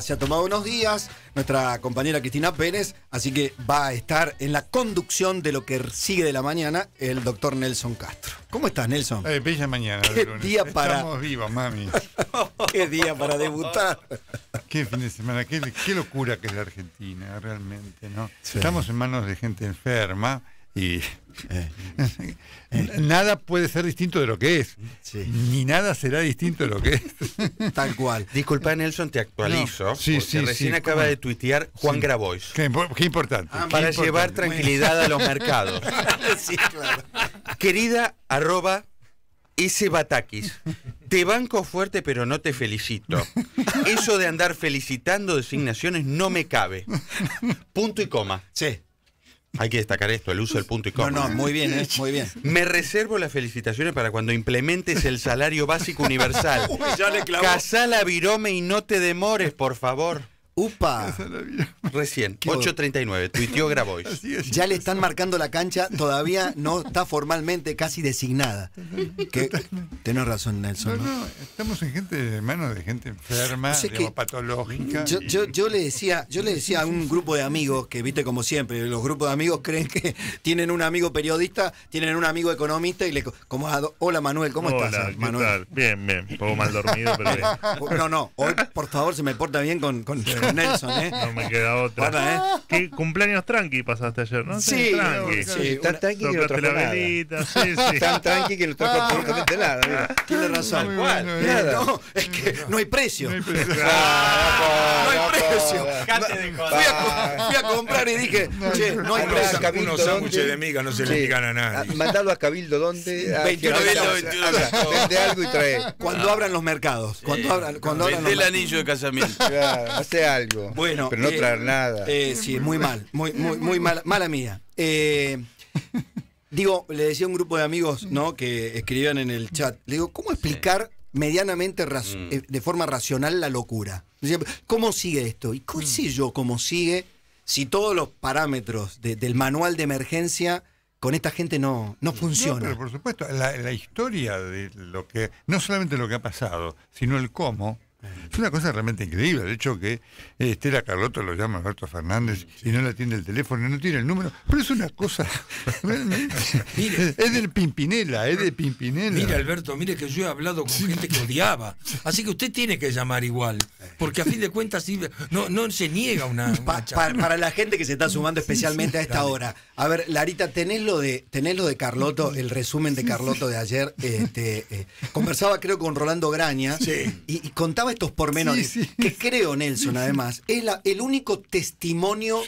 se ha tomado unos días, nuestra compañera Cristina Pérez, así que va a estar en la conducción de lo que sigue de la mañana el doctor Nelson Castro. ¿Cómo estás, Nelson? bella eh, mañana. Qué día para... Estamos vivos, mami. qué día para debutar. qué fin de semana, qué, locura que es la Argentina, realmente, ¿no? Estamos en manos de gente enferma y eh, nada puede ser distinto de lo que es, ni nada será distinto de lo que es. Tal cual. Disculpa, Nelson, te actualizo. recién acaba de tuitear Juan Grabois. Qué, importante. Ah, para llevar tranquilidad a los mercados. Querida arroba ese Batakis, te banco fuerte pero no te felicito. Eso de andar felicitando designaciones no me cabe. Punto y coma. Sí. Hay que destacar esto, el uso del punto y coma. No, no, muy bien, eh, muy bien. Me reservo las felicitaciones para cuando implementes el salario básico universal. Uy, ya virome y no te demores, por favor. ¡Upa! Recién, 8.39, tuiteó Grabois. ya le están marcando la cancha, todavía no está formalmente casi designada. que, tenés razón, Nelson. estamos en gente, mano de gente enferma, patológica. Yo, yo, le decía, yo le decía a un grupo de amigos, que viste como siempre, los grupos de amigos creen que tienen un amigo periodista, tienen un amigo economista y le como hola Manuel, ¿cómo estás? Manuel? Bien, bien, un poco mal dormido, pero bien. No, no, hoy por favor se me porta bien con, Nelson, ¿eh? No me queda otra. ¿eh? ¿Qué cumpleaños tranqui pasaste ayer, no? Sí, tranqui. Sí, tan tranqui que no trajo la ah. sí, sí. Tan tranqui que no trajo absolutamente nada. Ah, tiene razón. ¿Cuál? Eh. Eh, no, es que no hay precio. No hay precio. Ah, no hay precio. Fui a comprar y dije, che, no hay precio. Unos sándwiches de miga no se le digan a nadie. Mandalo a Cabildo, ¿dónde? 29 Vende algo y trae. Cuando abran los mercados. Cuando abran, cuando abran el anillo de casamiento. Claro, o sea, bueno, pero no eh, traer nada. Eh, sí, muy mal, muy, muy, muy mala, mala mía. Eh, digo, le decía a un grupo de amigos ¿no? que escribían en el chat, le digo, ¿cómo explicar medianamente mm. de forma racional la locura? ¿Cómo sigue esto? ¿Y qué mm. yo cómo sigue si todos los parámetros del manual de emergencia con esta gente no, no funciona. por supuesto, la, la, historia de lo que, no solamente lo que ha pasado, sino el cómo, es una cosa realmente increíble. De hecho, que eh, Estela Carlotto lo llama Alberto Fernández y no le atiende el teléfono, no tiene el número. Pero es una cosa. es del Pimpinela, es de Pimpinela. Mire, Alberto, mire que yo he hablado con gente que odiaba. Así que usted tiene que llamar igual. Porque a fin de cuentas no, no se niega una. para la gente que se está sumando especialmente a esta hora. A ver, Larita, tenés lo de, tenés lo de Carlotto, el resumen de Carlotto de ayer. Este, eh, conversaba, creo, con Rolando Graña y contaba estos pormenores, que creo, Nelson, además, es el único testimonio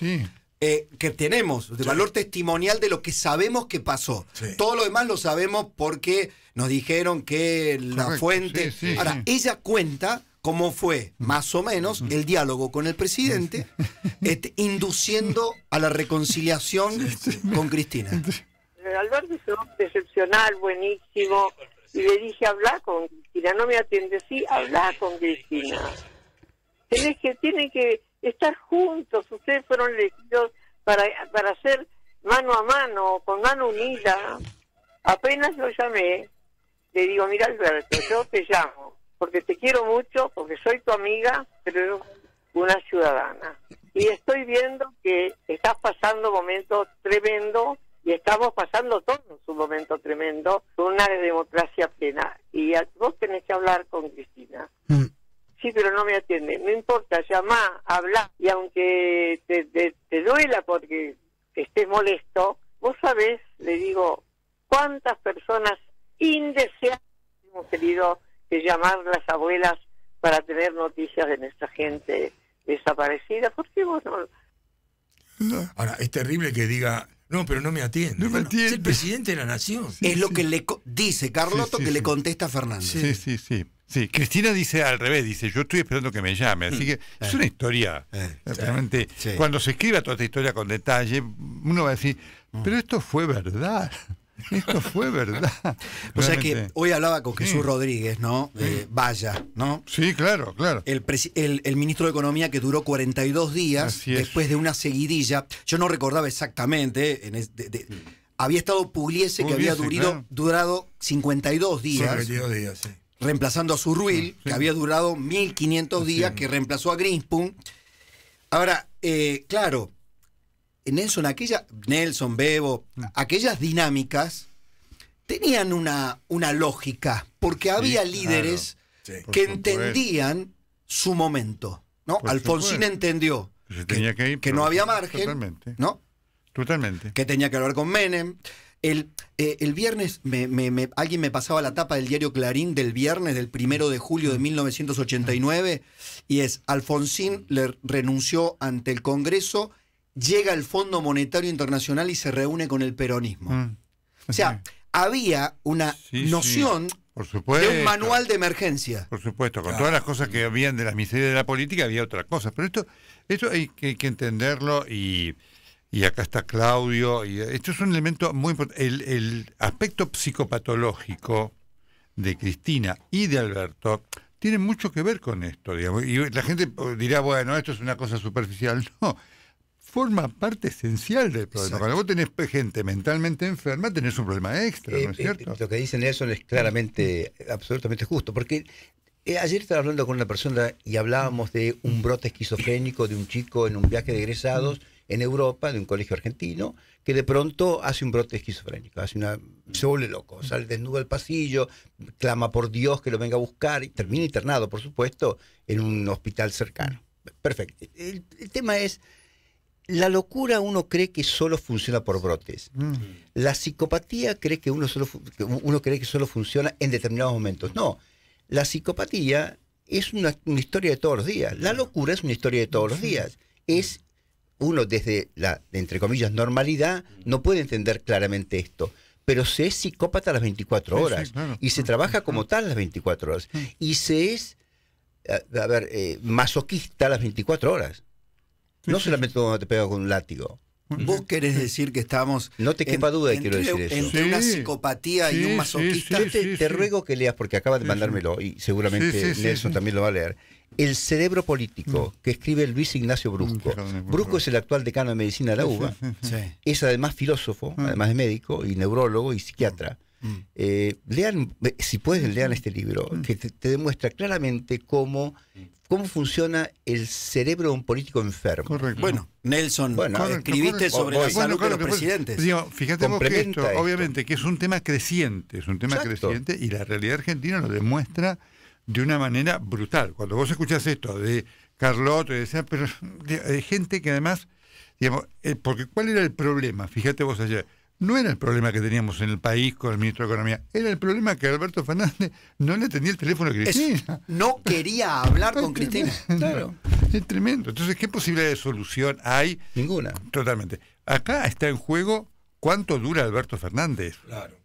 eh, que tenemos, de valor testimonial de lo que sabemos que pasó. Todo lo demás lo sabemos porque nos dijeron que la fuente... Ahora, ella cuenta cómo fue, más o menos, el diálogo con el presidente, este, induciendo a la reconciliación con Cristina. Alberto es buenísimo, y le dije, habla con Cristina, no me atiende, sí, habla con Cristina. tienes que, tienen que estar juntos, ustedes fueron elegidos para, para hacer mano a mano, con mano unida. Apenas lo llamé, le digo, mira Alberto, yo te llamo, porque te quiero mucho, porque soy tu amiga, pero una ciudadana. Y estoy viendo que estás pasando momentos tremendos y estamos pasando todos un momento tremendo con una democracia plena. Y vos tenés que hablar con Cristina. Mm. Sí, pero no me atiende. No importa, llama, habla. Y aunque te, te, duela porque estés molesto, vos sabés, le digo, cuántas personas indeseadas hemos tenido que llamar las abuelas para tener noticias de nuestra gente desaparecida. Porque vos no... Ahora, es terrible que diga no, pero no me atiende. Es el presidente de la nación. es lo que le dice Carlotto que le contesta a Fernández. Sí, sí, sí. Cristina dice al revés, dice, yo estoy esperando que me llame, así mm. que es eh. una historia. Eh. realmente, cuando se escriba toda esta historia con detalle, uno va a decir, mm. pero esto fue verdad. Esto fue verdad. o sea que hoy hablaba con Jesús Rodríguez, ¿no? vaya, ¿no? Sí, claro, claro. El, ministro de Economía que duró 42 días después de una seguidilla. Yo no recordaba exactamente. ¿eh? Había estado Pugliese, que había durado 52 días. 52 días, sí. Reemplazando a Zurruil, que había durado 1500 días, que reemplazó a Greenspoon Ahora, eh, claro, Nelson, aquella, Nelson, Bebo, mm. aquellas dinámicas tenían una, una lógica, porque había líderes que entendían su momento. ¿no? Alfonsín entendió que, no había margen. ¿no? Totalmente. Que tenía que hablar con Menem. El, eh, el viernes alguien me pasaba la tapa del diario Clarín del viernes, del primero de julio de 1989, mm. y es Alfonsín mm. le renunció ante el Congreso llega el Fondo Monetario Internacional y se reúne con el peronismo. Mm. O sea, había una noción de un manual de emergencia. Por supuesto, con todas las cosas que habían de las miserias de la política había otras cosas, pero esto, esto hay que, entenderlo y, acá está Claudio, y esto es un elemento muy importante. El, el aspecto psicopatológico de Cristina y de Alberto tiene mucho que ver con esto, Y la gente pues, dirá, bueno, esto es una cosa superficial. No, forma parte esencial del problema. Cuando vos tenés gente mentalmente enferma, tenés un problema extra, ¿no es eh, eh, cierto? lo que dice Nelson es claramente, absolutamente justo, porque eh, ayer estaba hablando con una persona y hablábamos de un brote esquizofrénico de un chico en un viaje de egresados en Europa, de un colegio argentino, que de pronto hace un brote esquizofrénico, hace una, se vuelve loco, sale desnudo al pasillo, clama por Dios que lo venga a buscar y termina internado, por supuesto, en un hospital cercano. Perfecto. el tema es la locura uno cree que solo funciona por brotes. Mm. La psicopatía cree que uno, solo, uno cree que solo funciona en determinados momentos. No, la psicopatía es una, historia de todos los días. La locura es una historia de todos los días. Es uno desde la, entre comillas, normalidad, no puede entender claramente esto. Pero se es psicópata las 24 horas. Y se trabaja como mm. tal las 24 horas. Mm. Y se es, a, ver, eh, masoquista las 24 horas. No solamente cuando te pegas con un látigo. Vos querés decir que estamos. No te quepa duda, entre, quiero decir eso. Entre una psicopatía y un masoquista. te, ruego que leas, porque acaba de mandármelo y seguramente Nelson también lo va a leer. El cerebro político mm. que escribe Luis Ignacio mm, Brusco. Brusco es el actual decano de medicina de la UBA. Es además filósofo, mm. además de médico y neurólogo y psiquiatra. Eh, lean, si pueden, lean este libro, que te demuestra claramente cómo cómo funciona el cerebro de un político enfermo. Correcto. Bueno, Nelson, eh, escribiste sobre el la de los presidentes. Digo, fíjate vos que esto, obviamente, que es un tema creciente, es un tema creciente y la realidad argentina lo demuestra de una manera brutal. Cuando vos escuchás esto de Carlotto y pero de, gente que además, digamos, eh, porque ¿cuál era el problema? Fíjate vos ayer no era el problema que teníamos en el país con el ministro de Economía, era el problema que Alberto Fernández no le tenía el teléfono a Cristina. no quería hablar con Cristina. Claro. Es tremendo. Entonces, ¿qué posibilidad de solución hay? Ninguna. Totalmente. Acá está en juego cuánto dura Alberto Fernández. Claro.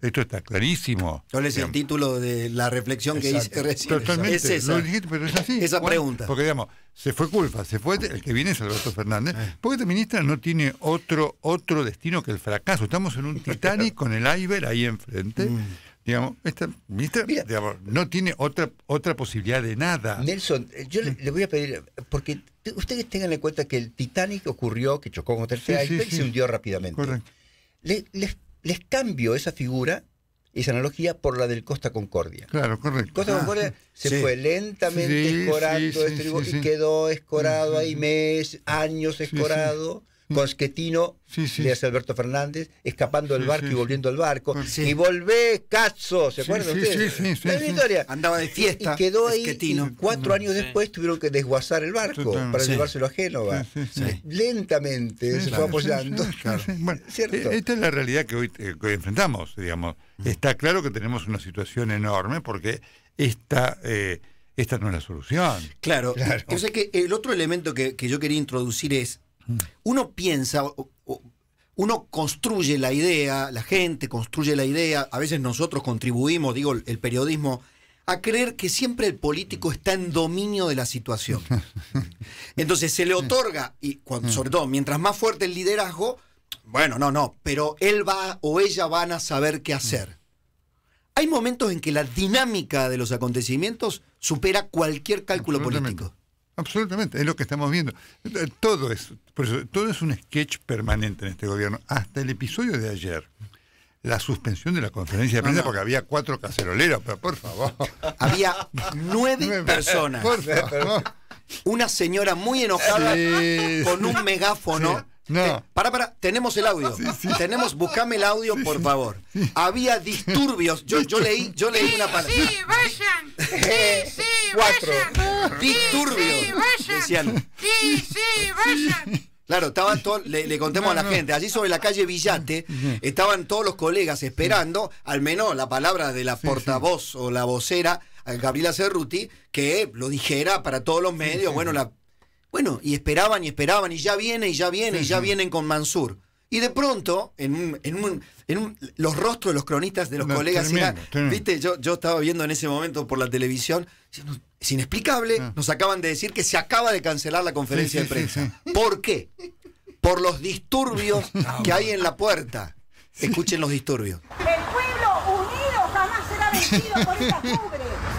Esto está clarísimo. ¿Cuál es el título de la reflexión que hice recién? Totalmente. Es esa. pregunta. Porque, digamos, se fue culpa, se fue el que viene es Alberto Fernández. Ah. Porque esta ministra no tiene otro, otro destino que el fracaso. Estamos en un Titanic con el Iber ahí enfrente. Mm. Digamos, esta ministra no tiene otra, otra posibilidad de nada. Nelson, eh, yo le, voy a pedir, porque ustedes tengan en cuenta que el Titanic ocurrió, que chocó con el sí, y se hundió rápidamente. Correcto. Le, les cambio esa figura, esa analogía, por la del Costa Concordia. Claro, correcto. Costa ah, Concordia se fue lentamente escorando y quedó escorado ahí meses, años escorado. Mm. con Schettino hace Alberto Fernández, escapando del barco y volviendo al barco. Y volvé, Cazzo, ¿se acuerdan sí. sí, sí. Andaba de fiesta. Y quedó ahí. cuatro años después tuvieron que desguazar el barco para llevárselo a Génova. Lentamente se fue apoyando. esta es la realidad que hoy, eh, enfrentamos, digamos. Mm. Está claro que tenemos una situación enorme porque esta. Eh, no es la solución. Claro. que el otro elemento que yo quería introducir es Mm. Uno piensa, uno construye la idea, la gente construye la idea, a veces nosotros contribuimos, digo, el periodismo, a creer que siempre el político está en dominio de la situación. Entonces se le otorga, y cuando, mm. sobre todo mientras más fuerte el liderazgo, bueno, no, no, pero él va o ella van a saber qué hacer. Mm. Hay momentos en que la dinámica de los acontecimientos supera cualquier cálculo político. Absolutamente, es lo que estamos viendo. Eh, todo es, todo es un sketch permanente en este gobierno. Hasta el episodio de ayer, la suspensión de la conferencia de prensa porque había cuatro caceroleros, pero por favor. Había nueve, personas. Una señora muy enojada con un megáfono. No. Eh, para, para, tenemos el audio. Tenemos, buscame el audio, por favor. Había disturbios. Yo, yo leí, yo leí una palabra. Sí, vayan. Sí, sí, Cuatro. Disturbios. Sí, Decían. Claro, estaban le, contemos a la gente, allí sobre la calle Villate estaban todos los colegas esperando, al menos la palabra de la portavoz o la vocera, eh, Gabriela Cerruti, que lo dijera para todos los medios, bueno, la bueno, y esperaban y esperaban, y ya viene, y ya viene, y ya vienen con Mansur. Y de pronto, en, en, los rostros de los cronistas, de los colegas, viste, yo, estaba viendo en ese momento por la televisión, es inexplicable, ah. nos acaban de decir que se acaba de cancelar la conferencia de prensa. ¿Por qué? Por los disturbios ah, que hay en la puerta. Escuchen los disturbios. El pueblo unido jamás será vencido por esta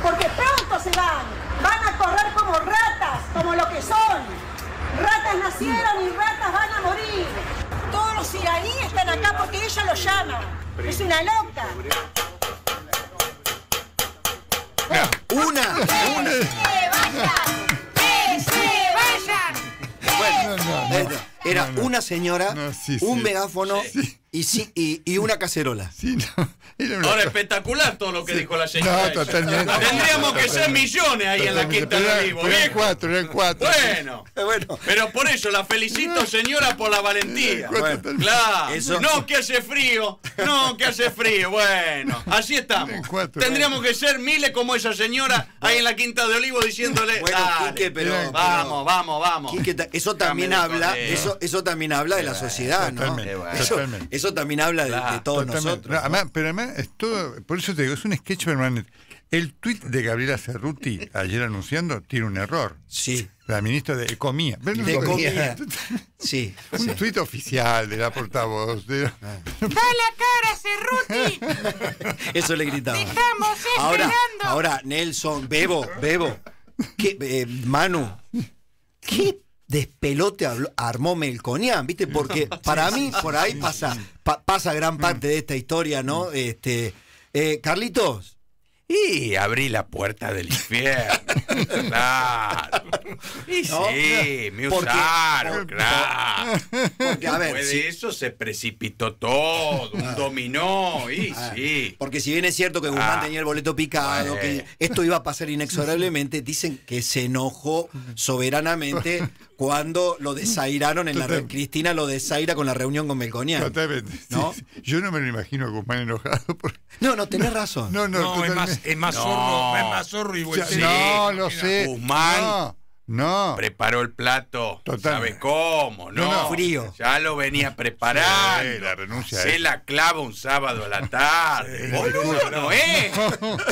porque pronto se van, van a correr como ratas, como lo que son. Ratas nacieron y ratas van a morir. Todos los iraníes están acá porque ella lo llama. Es una loca. Una, una. ¡Que se vayan! ¡Que se vayan! Era una señora, un megáfono Y, una cacerola. Ahora, espectacular todo lo que dijo la señora. Tendríamos que ser millones ahí en la quinta de olivo cuatro, eh, Bueno, pero por eso la felicito, señora, por la valentía. Eh, claro, no que hace frío, no que hace frío. Bueno, así estamos. Tendríamos que ser miles como esa señora ahí en la quinta de olivo diciéndole, bueno, pero, vamos, vamos, vamos, eso también habla, eso, también habla de la sociedad, ¿no? Eso, eso, también habla de, todos nosotros. pero además, por eso te digo, es un sketch permanente. El tuit de Gabriela Cerruti ayer anunciando tiene un error. Sí. La ministra de Economía. de Sí. Un tuit oficial de la portavoz. De ah. la... cara, Cerruti! Eso le gritaba. estamos Ahora, Nelson, Bebo, Bebo. ¿Qué, eh, Manu, ¿qué despelote armó Melconian, ¿viste? Porque para mí, por ahí pasa, pasa gran mm. parte de esta historia, ¿no? Mm. Este, eh, Carlitos. Y abrí la puerta del infierno. claro. Y sí, me usaron, claro. Porque, Después de eso se precipitó todo, un ah. dominó, y ah. sí. Porque si bien es cierto que Guzmán ah. tenía el boleto picado, que esto iba a pasar inexorablemente, dicen que se enojó soberanamente cuando lo desairaron en la la Cristina lo desaira con la reunión con Melconian. Totalmente. Yo no me lo imagino a Guzmán enojado. No, no, tenés razón. No, no, es más, es más zorro, es más zorro y Sí, No, lo sé. Guzmán. No. Preparó el plato. Total. ¿Sabe cómo? No, Frío. Ya lo venía preparando. la renuncia. Se la clava un sábado a la tarde. Boludo no, es.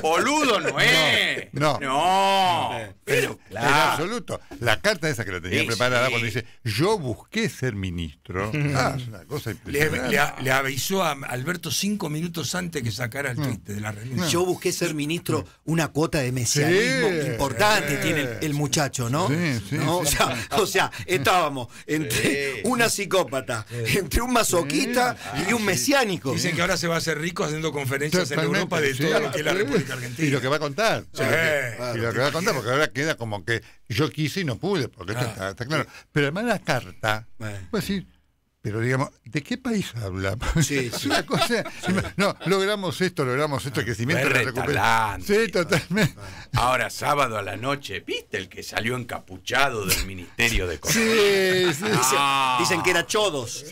Boludo no es. No. No. Pero, claro. En absoluto. La carta esa que la tenía preparada cuando dice, yo busqué ser ministro. ah, una cosa Le, avisó a Alberto cinco minutos antes que sacara el triste mm. de la mm. renuncia. Yo busqué ser ministro, mm. una cuota de mesianismo importante tiene el muchacho, ¿no? O, sea, estábamos entre una psicópata, entre un masoquista y un ah, mesiánico. Dicen que ahora se va a hacer rico haciendo conferencias en Europa de todo lo que la República Argentina. Y lo que va a contar. y lo que va a contar, porque ahora queda como que yo quise y no pude, porque ah. está, claro. Pero además la carta, pues eh. sí pero digamos, ¿de qué país hablamos? Sí, sí. una cosa. No, logramos esto, logramos esto, el crecimiento, la Sí, totalmente. Ahora, sábado a la noche, ¿viste el que salió encapuchado del Ministerio de Economía? Sí, sí. Dicen, que era Chodos.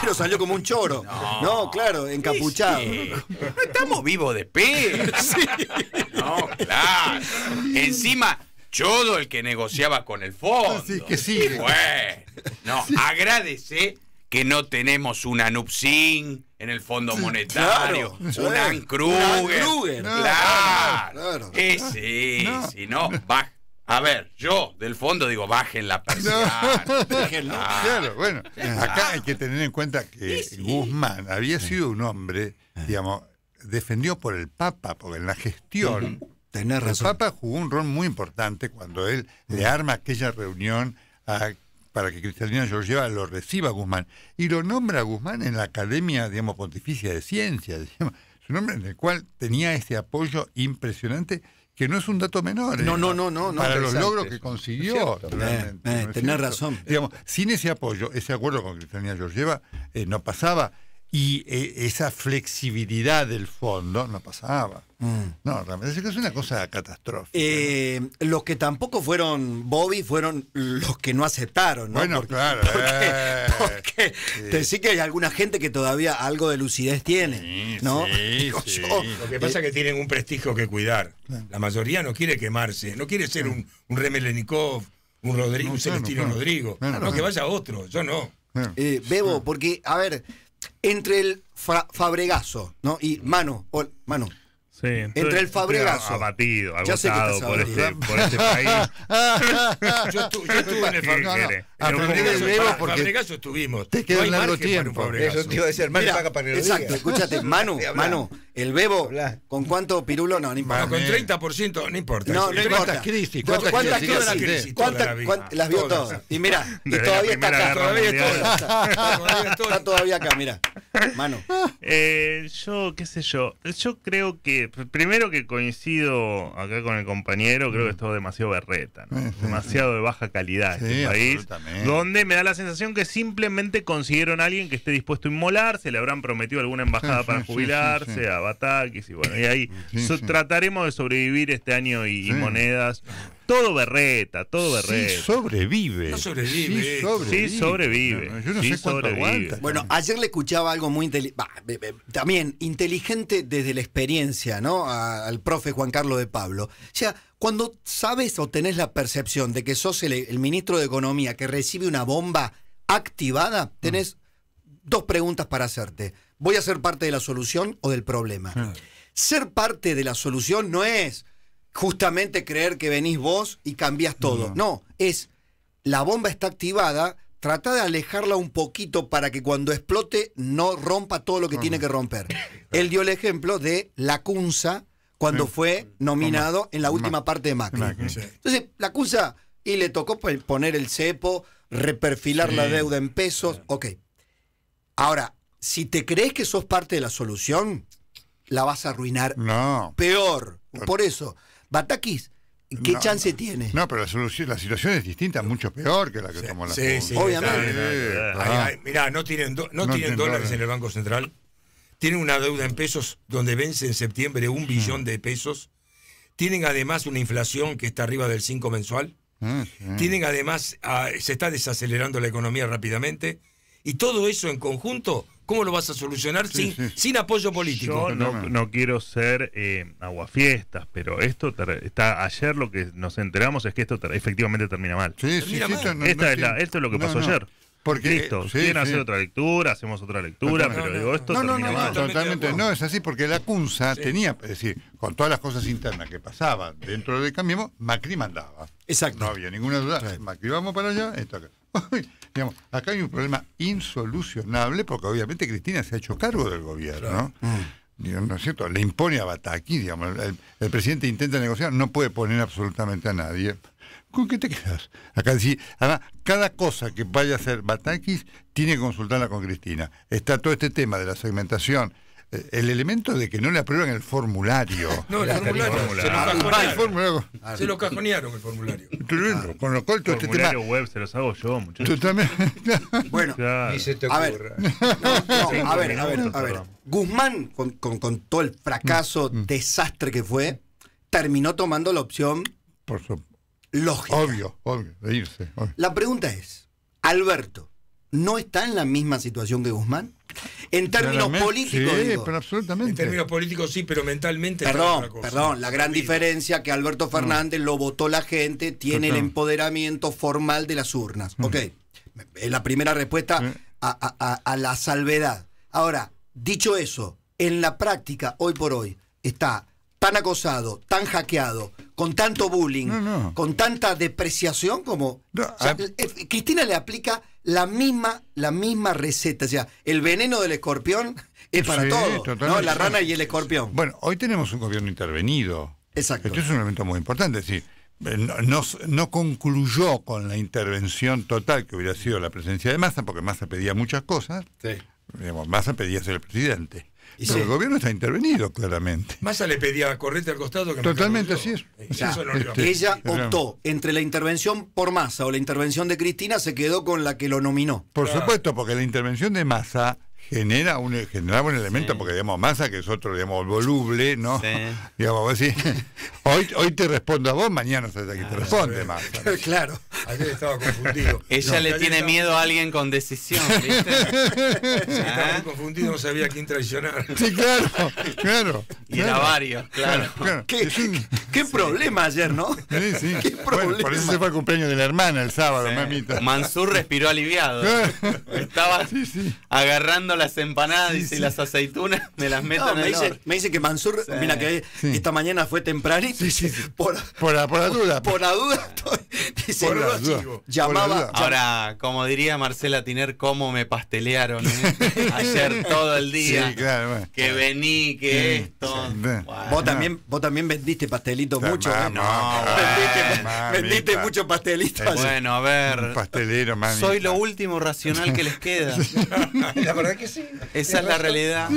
Pero salió como un choro. No, claro, encapuchado. No estamos vivos de pez. No, claro. Encima todo el que negociaba con el fondo. Así ah, que bueno, no, agradece que no tenemos una Nupsin en el Fondo Monetario, una Kruger, claro. sí, si no, A ver, yo del fondo digo, bajen la persiana. claro, bueno, acá hay que tener en cuenta que Guzmán había sido un hombre, digamos, defendido por el Papa, porque en la gestión Tenés razón. El Papa jugó un rol muy importante cuando él le mm. arma aquella reunión para que Cristalina Georgieva lo reciba a Guzmán. Y lo nombra a Guzmán en la Academia, digamos, Pontificia de Ciencias, su nombre en el cual tenía ese apoyo impresionante que no es un dato menor. No, eh, no, no, no. Para los logros que consiguió. Eh, eh, Tener razón. Digamos, sin ese apoyo, ese acuerdo con Cristalina Georgieva no pasaba y eh, esa flexibilidad del fondo no pasaba. Mm. No, realmente es una cosa catastrófica. Eh, los que tampoco fueron Bobby fueron los que no aceptaron, ¿no? Bueno, claro. Porque, eh, te sí que hay alguna gente que todavía algo de lucidez tiene, ¿no? lo que pasa es que tienen un prestigio que cuidar. La mayoría no quiere quemarse, no quiere ser un, un Remelenikov, un Rodrigo, un Celestino Rodrigo. no, que vaya otro, yo no. Bebo, porque, a ver, entre el Fabregazo ¿no? y Mano, o, Mano, Sí, entonces, Entre el fabregazo. Abatido, agotado por este, por este, país. yo, estu yo, estuve en el fabregazo. No, no, no, porque fabregazo estuvimos. Te queda un largo tiempo. Eso te iba a decir, Mira, paga para Exacto, escúchate, Manu, Manu, el bebo, ¿con cuánto pirulo? No, no importa. con 30%, no importa. No, no importa. crisis? ¿Cuántas, ¿cuántas crisis? ¿Cuántas Las vio todas. Y mira, y todavía está acá. Todavía está acá, mira. Mano. Eh, yo, qué sé yo. Yo creo que, primero que coincido acá con el compañero, creo que esto es mm. demasiado berreta, mm. demasiado de baja calidad este país. Donde me da la sensación que simplemente consiguieron a alguien que esté dispuesto a inmolarse, le habrán prometido alguna embajada para jubilarse, a Batakis, y bueno, y ahí trataremos de sobrevivir este año y monedas todo berreta, todo berreta. Sí sobrevive. Sí sobrevive. yo no sé cuánto aguanta. Bueno, ayer le escuchaba algo muy inteligente, también inteligente desde la experiencia, ¿no? al profe Juan Carlos de Pablo. O sea, cuando sabes o tenés la percepción de que sos el, ministro de Economía que recibe una bomba activada, mm. tenés dos preguntas para hacerte. ¿Voy a ser parte de la solución o del problema? Ser parte de la solución no es justamente creer que venís vos y cambias todo. No. es la bomba está activada, trata de alejarla un poquito para que cuando explote no rompa todo lo que tiene que romper. Él dio el ejemplo de la Cunza cuando fue nominado en la última parte de Macri. Entonces, la y le tocó pues, poner el cepo, reperfilar la deuda en pesos. Ok. Ahora, si te crees que sos parte de la solución, la vas a arruinar. No. Peor. Por eso, Batakis, ¿Qué chance tiene? No, pero la, solución, la situación es distinta, mucho peor que la que tomó la sí, sí, Obviamente. mirá, no tienen, dólares, en el Banco Central. Tienen una deuda en pesos donde vence en septiembre un billón de pesos. Tienen además una inflación que está arriba del 5 mensual. Ah, tienen además, ah, se está desacelerando la economía rápidamente. Y todo eso en conjunto ¿Cómo lo vas a solucionar sin, apoyo político? no, quiero ser eh, aguafiestas, pero esto está ayer lo que nos enteramos es que esto efectivamente termina mal. Esto, es esto es lo que pasó ayer. Porque, Listo, quieren hacer otra lectura, hacemos otra lectura, pero digo, esto termina mal. Totalmente, no, es así, porque la CUNSA tenía, es decir, con todas las cosas internas que pasaban dentro del Cambiemos, Macri mandaba. Exacto. No había ninguna duda, Macri vamos para allá, esto acá acá hay un problema insolucionable porque obviamente Cristina se ha hecho cargo del gobierno. Mm. ¿No es cierto? Le impone a Bataki, digamos. El, presidente intenta negociar, no puede poner absolutamente a nadie. ¿Con qué te quedas? Acá decís, además, cada cosa que vaya a hacer Batakis tiene que consultarla con Cristina. Está todo este tema de la segmentación el elemento de que no le aprueban el formulario. No, el, formulario. Se, lo cajonearon. el formulario. se lo cajonearon el formulario. con lo cual este tema. web se los hago yo, muchachos. Tú también. bueno, se A ver, a, ver a ver, a ver, Guzmán, con, todo el fracaso, mm, mm. desastre que fue, terminó tomando la opción. Por supuesto. Lógica. Obvio, obvio, de irse. La pregunta es: Alberto, no está en la misma situación que Guzmán? En términos políticos. Sí, pero absolutamente. En términos políticos sí, pero mentalmente. Perdón, perdón. La gran diferencia que Alberto Fernández lo votó la gente, tiene el empoderamiento formal de las urnas. Mm. Ok, es la primera respuesta a, la salvedad. Ahora, dicho eso, en la práctica, hoy por hoy, está tan acosado, tan hackeado, con tanto bullying, con tanta depreciación como... Ah. Eh, Cristina le aplica la misma, la misma receta. O sea, el veneno del escorpión es para todo, ¿no? La rana y el escorpión. Bueno, hoy tenemos un gobierno intervenido. Exacto. Esto es un elemento muy importante, es decir, eh, no, concluyó con la intervención total que hubiera sido la presencia de Massa, porque Massa pedía muchas cosas. Sí. Massa pedía ser el presidente. Y el gobierno está intervenido, claramente. Massa le pedía corriente al costado que Totalmente así es. Este, ella este, optó entre la intervención por Massa o la intervención de Cristina, se quedó con la que lo nominó. Por supuesto, porque la intervención de Massa genera un, generaba un elemento, porque digamos, masa que es otro, digamos, voluble, ¿no? Sí. digamos, vos decís, hoy, hoy te respondo a vos, mañana sabes a te responde, más claro, ayer estaba confundido. Ella le tiene miedo a alguien con decisión, ¿viste? estaba confundido, no sabía a quién traicionar. Sí, claro, claro. Y la era varios, claro. ¿Qué, qué, problema ayer, ¿no? Sí, sí. ¿Qué problema por eso se fue al cumpleaños de la hermana el sábado, mamita. Mansur respiró aliviado. Estaba agarrando las empanadas y las aceitunas me las meto en el me, dice, me dice que Mansur, mira que esta mañana fue temprano Por, por, la, por, la, duda. Por la duda. Dice, por la duda. llamaba. Ahora, como diría Marcela Tiner, cómo me pastelearon eh". ayer todo el día. Claro, Que vení, que esto. Vos, también, vos también vendiste pastelitos mucho. Eh. No, vendiste, vendiste mucho pastelito. Bueno, a ver. pastelero, mami. Soy lo último racional que les queda. la verdad que esa es la realidad.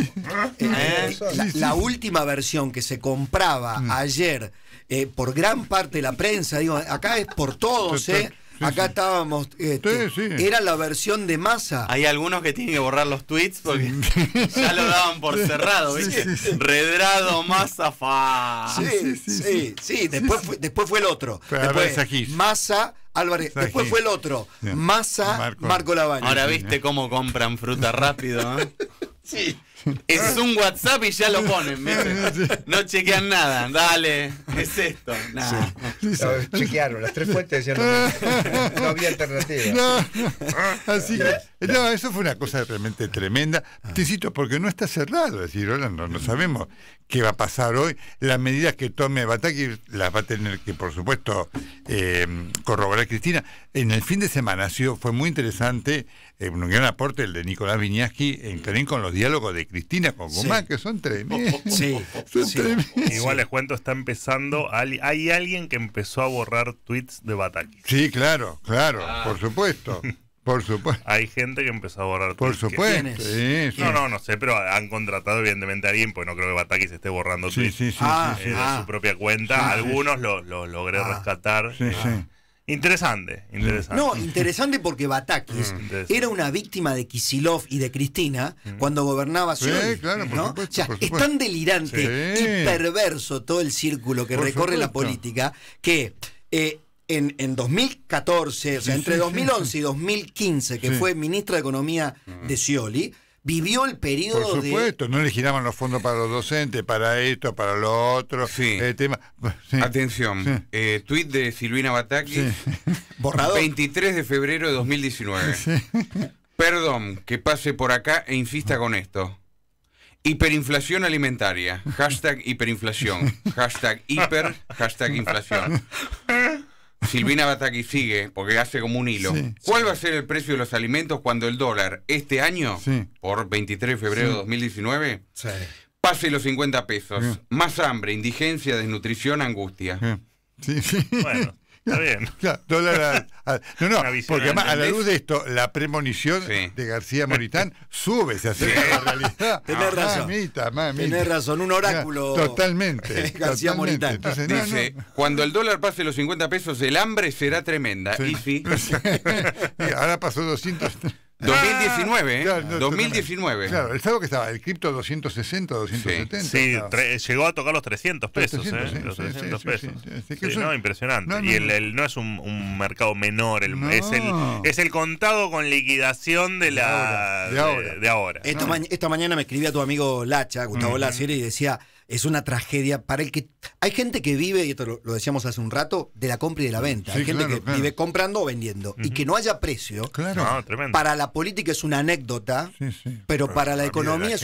Eh, eh, la, última versión que se compraba mm. ayer eh, por gran parte de la prensa, digo, acá es por todos, eh, acá estábamos. Este, era la versión de masa. Hay algunos que tienen que borrar los tweets porque ya lo daban por cerrado, ¿viste? Redrado masa fa. Sí, sí, sí. Después, fue, después fue el otro. después, masa. Álvarez. Después fue el otro. Massa, Marco, Marco Ahora viste ¿eh? cómo compran fruta rápido. ¿eh? sí. Es un WhatsApp y ya lo ponen. No chequean nada. Dale, es esto. chequearon, las tres fuentes decían no había alternativa. No, así eso fue una cosa realmente tremenda. Te cito porque no está cerrado. Es decir, no, sabemos qué va a pasar hoy. Las medidas que tome Bataki las va a tener que, por supuesto, eh, corroborar Cristina. En el fin de semana sí, fue muy interesante, eh, un gran aporte el de Nicolás Viñaski en Clarín con los diálogos de Cristina con más que son tres. Sí, son sí. Igual les cuento, está empezando. Hay alguien que empezó a borrar tweets de Bataki. Sí, claro, claro, ah. por supuesto. Por supuesto. Hay gente que empezó a borrar Por supuesto. Sí, no, no, no sé, pero han contratado evidentemente a alguien, pues no creo que Bataki se esté borrando tweets sí, sí, de ah, su ah. propia cuenta. Algunos los logré rescatar. Sí, sí. Interesante, interesante. No, interesante porque Batakis mm, era una víctima de Kisilov y de Cristina mm. cuando gobernaba sí, claro, es tan delirante y perverso todo el círculo que recorre la política que eh, en, 2014, o sea, entre 2011 y 2015, que fue ministra de Economía mm. de Scioli, vivió el periodo Por supuesto, no le giraban los fondos para los docentes, para esto, para lo otro. Sí. tema... Atención, eh, tweet de Silvina Bataki, borrado 23 de febrero de 2019. Perdón que pase por acá e insista con esto. Hiperinflación alimentaria. Hashtag hiperinflación. Hashtag hiper. Hashtag inflación. Silvina Bataki sigue, porque hace como un hilo. ¿Cuál va a ser el precio de los alimentos cuando el dólar este año, por 23 de febrero de 2019, pase los 50 pesos? Más hambre, indigencia, desnutrición, angustia. Bueno. Está bien. a, no, no, porque además, a la luz de esto, la premonición de García Moritán sube, se hace la realidad. razón. Mamita, razón, un oráculo. totalmente. García Moritán. Dice, cuando el dólar pase los 50 pesos, el hambre será tremenda. Y sí. Ahora pasó 200. 2019, 2019. ¿eh? Ah, claro, el que estaba, el cripto 260, 270. Sí, llegó a tocar los 300 pesos, los 300 pesos. no, impresionante. y el, no es un, mercado menor, es, el, es el contado con liquidación de la de ahora. Esta, mañana me escribía tu amigo Lacha, Gustavo uh y decía, es una tragedia para el que... Hay gente que vive, y esto lo, decíamos hace un rato, de la compra y de la venta. Hay gente que vive comprando o vendiendo. Y que no haya precio, claro. para la política es una anécdota, pero para, la economía es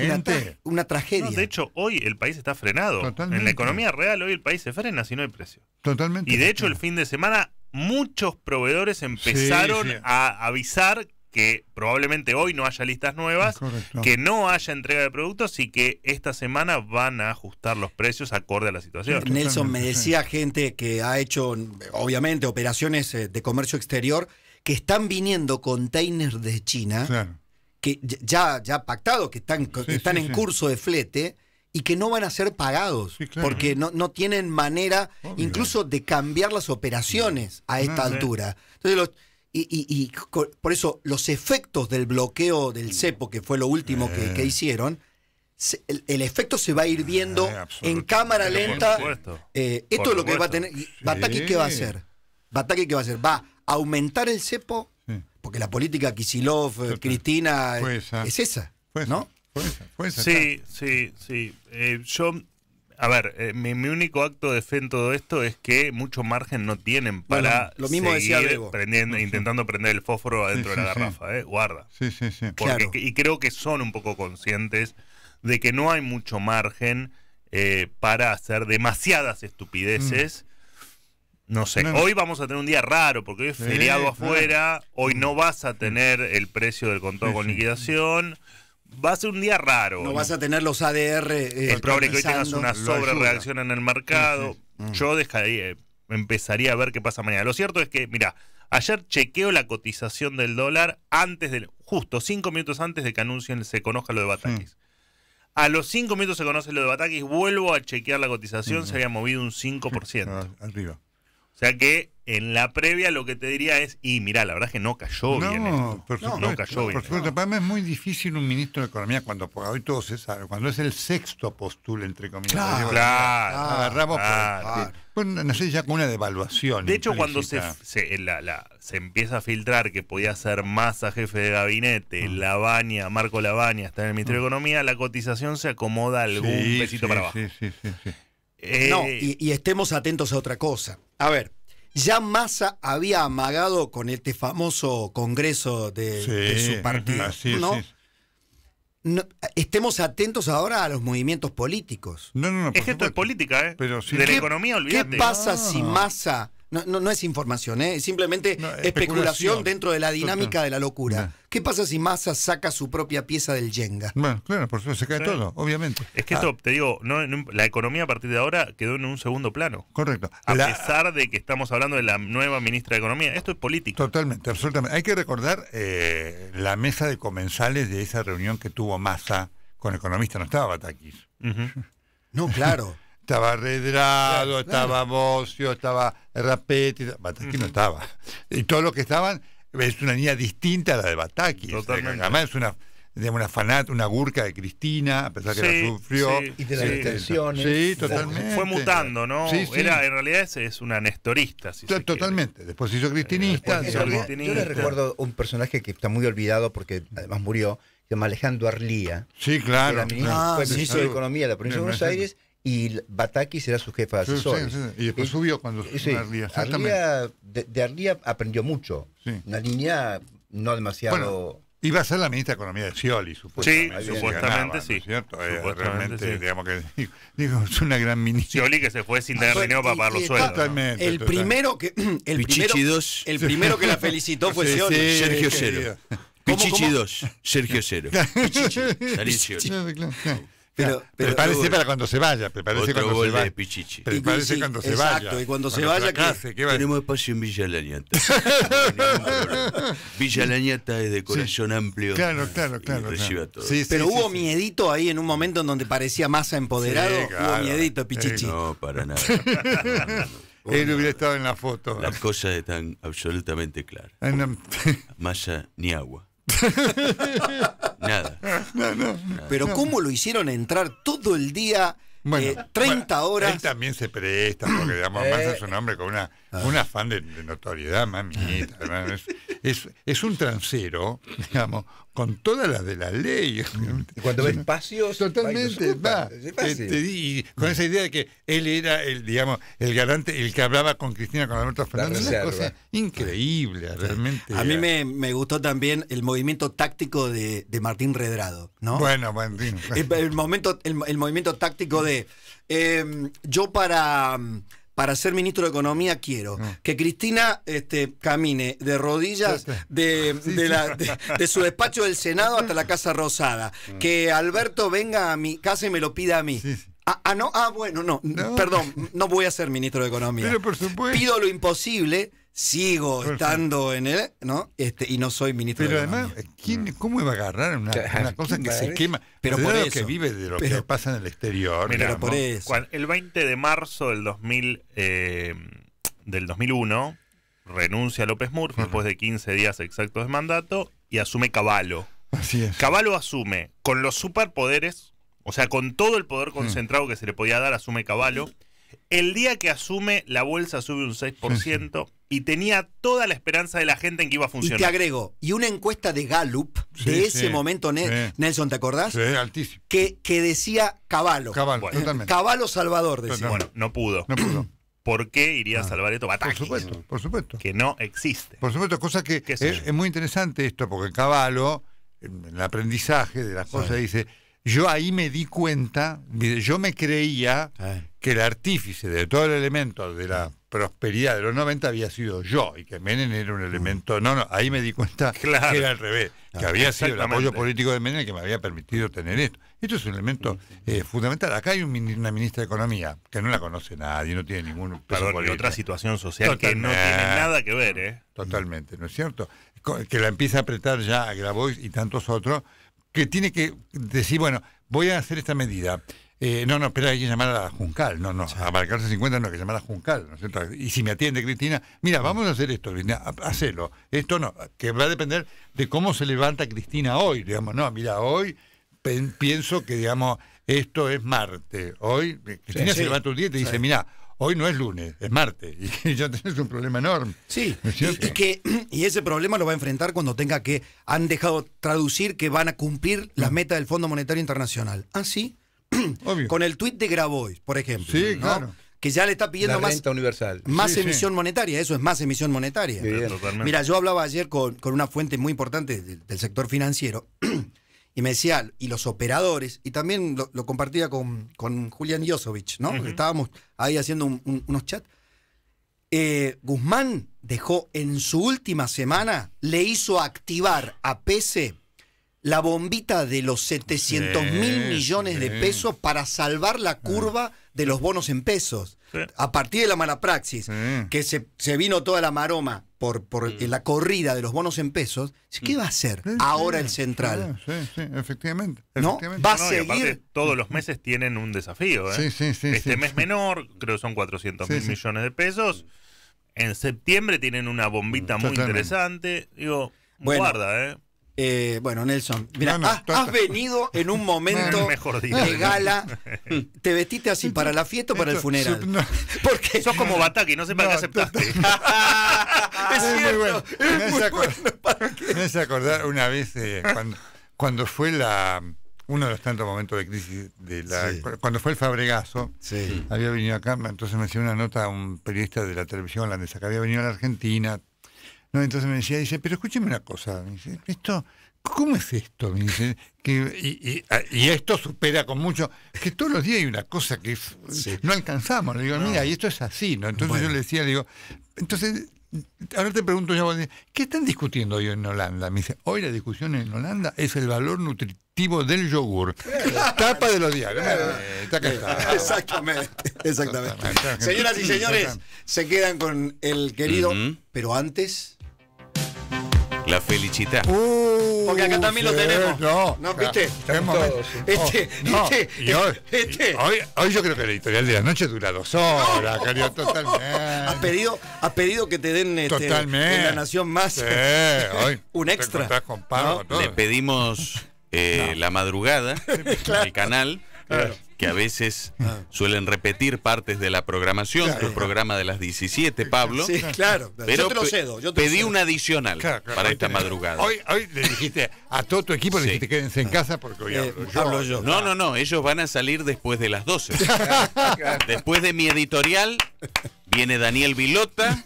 una, tragedia. de hecho, hoy el país está frenado. En la economía real hoy el país se frena si no hay precio. Totalmente. Y de hecho el fin de semana muchos proveedores empezaron a avisar que probablemente hoy no haya listas nuevas, que no haya entrega de productos y que esta semana van a ajustar los precios acorde a la situación. Nelson, me decía gente que ha hecho, obviamente, operaciones eh, de comercio exterior, que están viniendo containers de China, que ya, ya pactados, que están, están en curso de flete y que no van a ser pagados, porque no, no, tienen manera incluso de cambiar las operaciones a esta altura. Entonces los, y, y, por eso los efectos del bloqueo del cepo, que fue lo último que, eh. hicieron, el, efecto se va a ir viendo eh, en cámara lenta. Eh, esto es lo que va a tener. ¿Bataki qué va a hacer? ¿Bataki qué va a hacer? ¿Va a aumentar el cepo? Porque la política Kisilov, Cristina, es esa. ¿No? Fue esa, sí, sí, sí, yo a ver, eh, mi, único acto de fe en todo esto es que mucho margen no tienen para lo intentando prender el fósforo adentro de la garrafa, eh, guarda. Sí, sí, sí. Y creo que son un poco conscientes de que no hay mucho margen eh, para hacer demasiadas estupideces. Mm. No sé, hoy vamos a tener un día raro porque hoy es feriado afuera, hoy no vas a mm. tener el precio del contado con liquidación va a ser un día raro. No, vas a tener los ADR. Eh, es probable que hoy tengas una reacción en el mercado. Mm. Yo dejaría, empezaría a ver qué pasa mañana. Lo cierto es que, mira, ayer chequeo la cotización del dólar antes del, justo cinco minutos antes de que anuncien se conozca lo de Batakis. Hmm. A los cinco minutos se conoce lo de Batakis, vuelvo a chequear la cotización, mm. se había movido un 5%. Ah, arriba. O sea que en la previa lo que te diría es, y mira, la verdad es que no cayó bien. Esto. no, no cayó bien. Por supuesto, para mí es muy difícil un ministro de Economía cuando, hoy todo se sabe, cuando es el sexto postul, entre comillas. Claro, agarramos por, no sé, ya con una devaluación. De hecho, cuando se, se, eh, la, se, empieza a filtrar que podía ser más a jefe de gabinete, mm. Marco Labaña está en el Ministerio mm. de Economía, la cotización se acomoda algún pesito para abajo. sí, sí. sí. Eh, no, y, estemos atentos a otra cosa. A ver, ya Massa había amagado con este famoso congreso de, su partido, estemos atentos ahora a los movimientos políticos. No, no, no. Es esto es política, ¿eh? Pero De la economía, ¿Qué pasa si ah. Massa no, no, no es información, ¿eh? es simplemente especulación, dentro de la dinámica de la locura. ¿Qué pasa si Massa saca su propia pieza del Jenga? Bueno, claro, por supuesto, se cae todo, obviamente. Es que ah. eso te digo, la economía a partir de ahora quedó en un segundo plano. Correcto. A pesar de que estamos hablando de la nueva ministra de Economía, esto es político. Totalmente, absolutamente. Hay que recordar eh, la mesa de comensales de esa reunión que tuvo Massa con economistas, no estaba Batakis. No, claro. estaba Redrado, estaba Bocio, estaba Rapetti, Bataki no estaba. Y todos los que estaban, es una niña distinta a la de Bataki. Además es una digamos, una fanat, una gurca de Cristina, a pesar que la sufrió. y de las Sí, totalmente. Fue mutando, ¿no? Era, en realidad es, una nestorista. totalmente. Después hizo cristinista. hizo cristinista. Yo le recuerdo un personaje que está muy olvidado porque además murió, se llama Alejandro Arlía. Sí, claro. fue ministro ah, de Economía de la provincia de Buenos Aires y Bataki será su jefa de asesores. Y después subió cuando sí, Arlía. de, de, aprendió mucho. Una línea no demasiado... iba a ser la ministra de Economía de Scioli, supuestamente. Sí, supuestamente sí. cierto? Eh, supuestamente, realmente, digamos que... Digo, es una gran ministra. Scioli que se fue sin tener ah, dinero para pagar los sueldos. El, primero que, el, primero, que la felicitó fue Scioli. Sergio Cero. Pichichi 2, Sergio Cero. Pichichi. Pero, pero, prepárese para cuando se vaya, prepárese cuando se vaya. Pichichi. Prepárese cuando se vaya. y cuando, se vaya, tenemos espacio en Villa La Villa La es de corazón amplio. Claro, claro, claro. pero hubo miedito ahí en un momento en donde parecía más empoderado. hubo miedito, Pichichi. no, para nada. Él no, Él hubiera estado en la foto. Las cosas están absolutamente claras. Ah, Masa ni agua. Nada. Pero ¿cómo lo hicieron entrar todo el día? 30 eh, horas. Él también se presta, porque digamos, más eh. es un hombre con una, ah. un afán de, notoriedad, mamita. es, un transero, digamos, con todas las de la ley. Mm. cuando ve espacios. Totalmente, va. y este, con mm. esa idea de que él era el, digamos, el garante, el que hablaba con Cristina con Alberto Fernández. Una cosa increíble, realmente. A mí me, gustó también el movimiento táctico de, Martín Redrado, ¿no? Bueno, Martín. El, el momento, movimiento táctico de. Em, yo para para ser ministro de Economía quiero mm. que Cristina este, camine de rodillas de, de, su despacho del Senado hasta la Casa Rosada, mm. que Alberto venga a mi casa y me lo pida a mí. Ah, ah, no, ah, bueno, no, Perdón, no voy a ser ministro de Economía. Pido lo imposible sigo estando en él, ¿no? Este, y no soy ministro pero además, mm. ¿cómo iba a agarrar una, cosa que se quema? Pero por eso, que vive de lo que pasa en el exterior. el 20 de marzo del, 2000, eh, del 2001 renuncia López Murphy después de 15 días exactos de mandato y asume Caballo. Así es. Caballo asume con los superpoderes, o sea, con todo el poder mm. concentrado que se le podía dar, asume Caballo. El día que asume, la bolsa sube un 6% y tenía toda la esperanza de la gente en que iba a funcionar. Y te agrego, y una encuesta de Gallup de ese momento, Nelson, ¿te acordás? Sí, altísimo. Que, decía Caballo. Caballo, eh, totalmente. Salvador decía. Bueno, no pudo. No pudo. ¿Por qué iría a ah, salvar esto? Por supuesto, por supuesto. Que no existe. Por supuesto, cosa que es, muy interesante esto, porque Caballo, en el aprendizaje de las cosas, dice, yo ahí me di cuenta, yo me creía que el artífice de todo el elemento de la prosperidad de los 90 había sido yo y que Menem era un elemento. No, no, ahí me di cuenta que era al revés, que ah, había sido el apoyo político de Menem que me había permitido tener esto. Esto es un elemento eh, fundamental. Acá hay una ministra de Economía que no la conoce nadie, no tiene ningún. Perdón, y otra situación social que no tiene nada que ver, ¿eh? Totalmente, ¿no es cierto? Que la empieza a apretar ya a Grabois y tantos otros, que tiene que decir, bueno, voy a hacer esta medida. Eh, no, no, espera, hay que llamar a Juncal. No, no, a marcarse 50 no, hay que llamar a Juncal. ¿no es cierto? Y si me atiende Cristina, mira, vamos a hacer esto, Cristina, hacelo. Esto no, que va a depender de cómo se levanta Cristina hoy. Digamos, no, mira, hoy pienso que, digamos, esto es Marte Hoy, eh, Cristina se levanta un día y te dice, mira, hoy no es lunes, es martes. Y ya tenés un problema enorme. Sí, y, ese problema lo va a enfrentar cuando tenga que, han dejado traducir que van a cumplir la mm. meta del Fondo Monetario Internacional. Ah, sí con el tuit de Grabois, por ejemplo. Que ya le está pidiendo más. emisión monetaria, eso es más emisión monetaria. Mira, yo hablaba ayer con, una fuente muy importante del, sector financiero y me decía, y los operadores, y también lo, compartía con, con Julian Yosovich, ¿no? Estábamos ahí haciendo unos chats. Eh, Guzmán dejó en su última semana, le hizo activar a PC la bombita de los 700 mil millones de pesos para salvar la curva de los bonos en pesos. A partir de la mala praxis, que se, vino toda la maroma por, la corrida de los bonos en pesos, ¿qué va a hacer ahora el central? Sí, sí, efectivamente. Va a seguir. todos los meses tienen un desafío. ¿eh? este mes menor, creo que son 400 mil millones de pesos. En septiembre tienen una bombita mm, muy interesante. Digo, guarda, ¿eh? Eh, bueno, Nelson, mira, has, venido en un momento de gala. Te vestiste así para la fiesta o para el funeral. Porque sos como Bataki, no sé para qué aceptaste. es, muy bueno. me, hace acordar una vez eh, cuando, fue la uno de los tantos momentos de crisis de la cuando fue el Fabregazo, había venido acá, entonces me hacía una nota a un periodista de la televisión holandesa que había venido a la Argentina, ¿no? Entonces me decía, dice, pero escúcheme una cosa, me dice, esto, ¿cómo es esto? Me dice, ah, y, esto supera con mucho, Es que todos los días hay una cosa que no alcanzamos, le digo, mira, y esto es así, ¿no? Entonces yo le decía, digo, entonces Ahora te pregunto yo, ¿qué están discutiendo hoy en Holanda? Me dice, hoy la discusión en Holanda es el valor nutritivo del yogur. Tapa de los diarios. Eh, eh, exactamente, exactamente. Señoras y señores, se quedan con el querido, pero antes... La felicita. Uh, Porque acá también lo tenemos. No, no ¿viste? Este, este, hoy, yo creo que el editorial de la noche dura dos horas, cariño, totalmente. Has pedido, has pedido que te den este, totalmente. En la nación más un extra. Le pedimos eh, la madrugada, claro. canal que a veces ah. suelen repetir partes de la programación, tu programa de las 17, Pablo. Sí, claro. Pero yo pedí un adicional para esta madrugada. Hoy, le dijiste a todo tu equipo, que se queden en casa porque hoy eh, hablo, yo, No, no, no, ellos van a salir después de las 12. después de mi editorial viene Daniel Vilota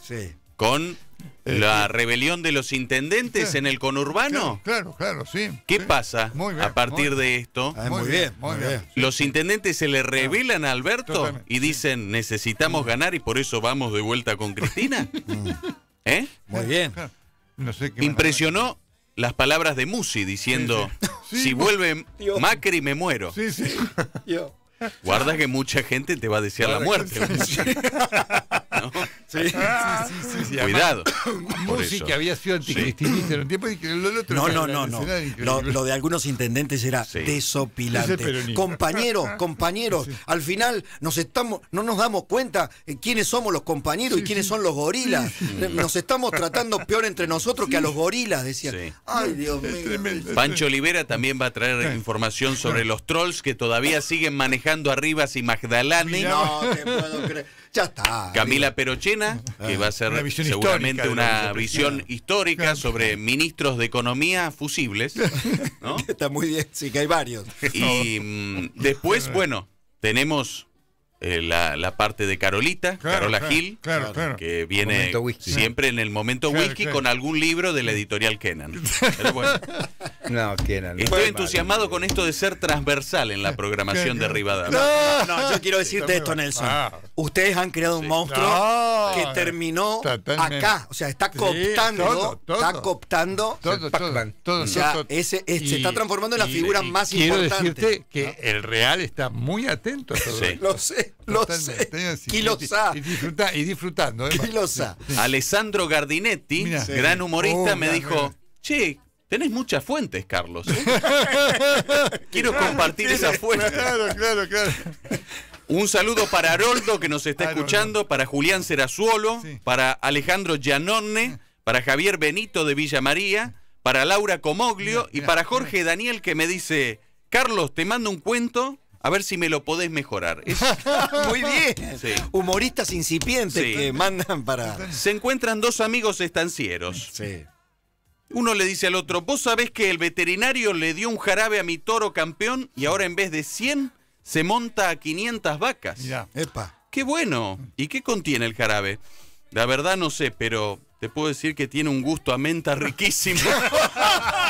con la este, rebelión de los intendentes en el conurbano. Claro, claro, sí. ¿Qué pasa a partir de esto? Ah, muy, bien, muy bien. Los intendentes se le revelan a Alberto y dicen, necesitamos mm. ganar y por eso vamos de vuelta con Cristina. Mm. ¿Eh? Muy bien. Impresionó las palabras de Musi diciendo, si vuelve Macri me muero. Sí, sí. Guarda que mucha gente te va a desear la muerte. sí, Cuidado. Música había sido anticristinista en tiempo y el otro No, no, no, Lo, de algunos intendentes era desopilante. Compañeros, compañeros, al final nos estamos, no nos damos cuenta eh, quiénes somos los compañeros y quiénes son los gorilas. Eh, nos estamos tratando peor entre nosotros que a los gorilas, decían. Pancho Olivera también va a traer información sobre los trolls que todavía siguen manejando Arribas y Magdalena No, te puedo creer. Ya Camila Perochena, que va a ser seguramente una visión histórica sobre ministros de economía fusibles. Está muy bien, sí, que hay varios. Y mm, después, bueno, tenemos eh, la, parte de Carolita, Carola Gil, que viene siempre en el momento whisky con algún libro de la editorial Kenan. Pero bueno. No, Kenan. Estoy entusiasmado con esto de ser transversal en la programación de Rivadavia. No, no, yo quiero decirte esto, Nelson. Ah. Ustedes han creado un monstruo que ah. terminó acá. O sea, está cooptando. está cooptando. se está transformando en la figura más importante. Quiero decirte que el Real está muy atento a todo sí. Lo sé, lo sé. Y, disfruta, y disfrutando. sabe? Alessandro Gardinetti, gran humorista, me dijo: Che, Tenés muchas fuentes, Carlos. ¿eh?". Quiero compartir esas fuentes. Claro, claro, claro. Un saludo para Haroldo, que nos está escuchando, para Julián Serazuolo, para Alejandro Gianone, eh. para Javier Benito de Villa María, para Laura Comoglio y para Jorge Daniel, que me dice: Carlos, te mando un cuento. A ver si me lo podés mejorar. Muy bien. Humoristas incipientes que mandan para. Se encuentran dos amigos estancieros. Sí. Uno le dice al otro, vos sabés que el veterinario le dio un jarabe a mi toro campeón y ahora en vez de 100 se monta a 500 vacas. Ya. epa. Qué bueno. ¿Y qué contiene el jarabe? La verdad no sé, pero te puedo decir que tiene un gusto a menta riquísimo.